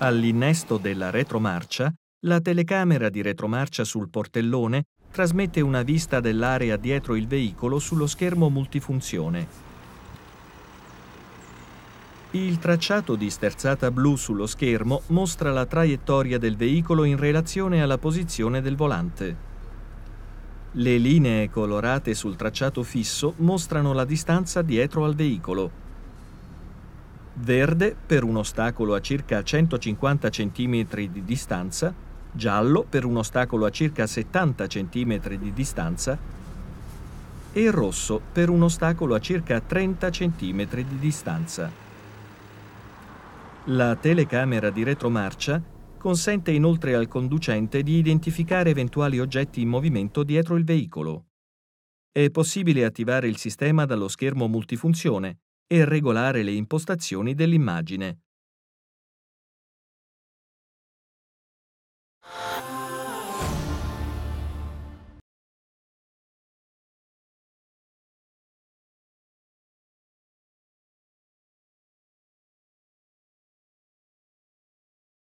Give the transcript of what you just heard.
All'innesto della retromarcia, la telecamera di retromarcia sul portellone trasmette una vista dell'area dietro il veicolo sullo schermo multifunzione. Il tracciato di sterzata blu sullo schermo mostra la traiettoria del veicolo in relazione alla posizione del volante. Le linee colorate sul tracciato fisso mostrano la distanza dietro al veicolo verde per un ostacolo a circa 150 cm di distanza, giallo per un ostacolo a circa 70 cm di distanza e rosso per un ostacolo a circa 30 cm di distanza. La telecamera di retromarcia consente inoltre al conducente di identificare eventuali oggetti in movimento dietro il veicolo. È possibile attivare il sistema dallo schermo multifunzione, e regolare le impostazioni dell'immagine.